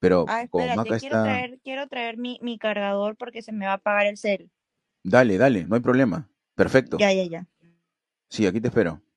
Pero ah, quiero, traer, mi, mi, cargador porque se me va a apagar el cel. Dale, dale, no hay problema. Perfecto. Ya, ya, ya. Sí, aquí te espero.